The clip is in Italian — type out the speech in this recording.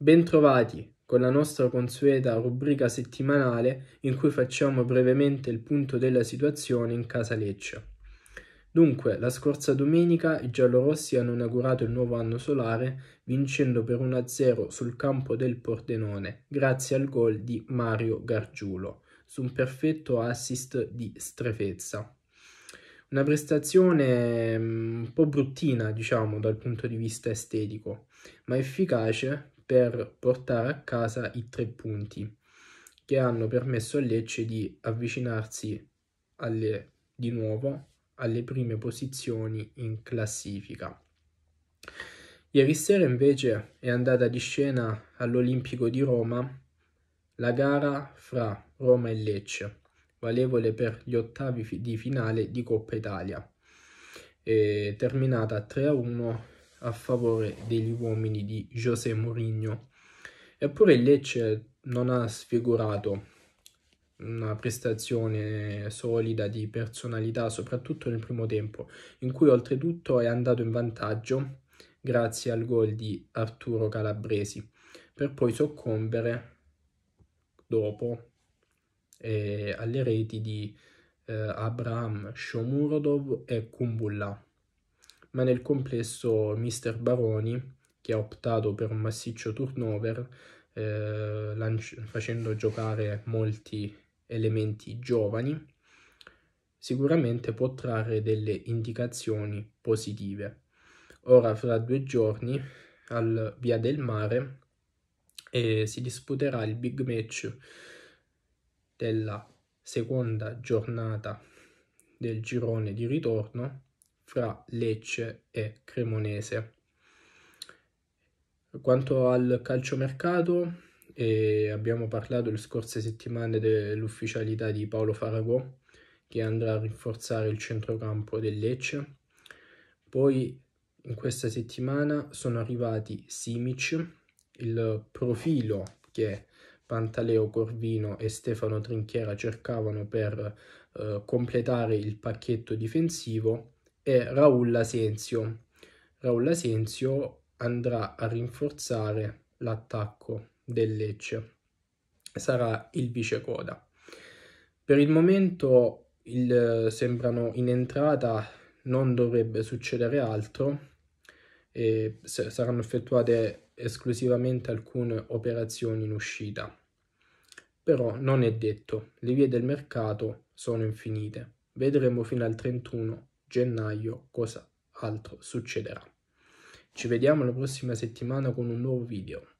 Bentrovati con la nostra consueta rubrica settimanale in cui facciamo brevemente il punto della situazione in casa Lecce. Dunque, la scorsa domenica i giallorossi hanno inaugurato il nuovo anno solare vincendo per 1-0 sul campo del Pordenone grazie al gol di Mario Gargiulo su un perfetto assist di Strefezza. Una prestazione mm, un po' bruttina, diciamo, dal punto di vista estetico, ma efficace per portare a casa i tre punti che hanno permesso a Lecce di avvicinarsi alle, di nuovo alle prime posizioni in classifica. Ieri sera invece è andata di scena all'Olimpico di Roma la gara fra Roma e Lecce, valevole per gli ottavi di finale di Coppa Italia, è terminata 3-1 a favore degli uomini di José Mourinho. Eppure il Lecce non ha sfigurato una prestazione solida di personalità, soprattutto nel primo tempo, in cui oltretutto è andato in vantaggio grazie al gol di Arturo Calabresi, per poi soccombere dopo eh, alle reti di eh, Abraham Shomurodov e Kumbulla ma nel complesso Mr. Baroni, che ha optato per un massiccio turnover, eh, lanci- facendo giocare molti elementi giovani, sicuramente può trarre delle indicazioni positive. Ora, fra due giorni, al Via del Mare, eh, si disputerà il big match della seconda giornata del girone di ritorno fra Lecce e Cremonese. Quanto al calciomercato, eh, abbiamo parlato le scorse settimane dell'ufficialità di Paolo Faragò, che andrà a rinforzare il centrocampo del Lecce. Poi in questa settimana sono arrivati Simic, il profilo che Pantaleo Corvino e Stefano Trinchiera cercavano per eh, completare il pacchetto difensivo è Raul Asensio. Raul Asensio andrà a rinforzare l'attacco del Lecce. Sarà il vice coda. Per il momento il, eh, sembrano in entrata, non dovrebbe succedere altro. E saranno effettuate esclusivamente alcune operazioni in uscita. Però non è detto, le vie del mercato sono infinite. Vedremo fino al 31 gennaio cosa altro succederà. Ci vediamo la prossima settimana con un nuovo video.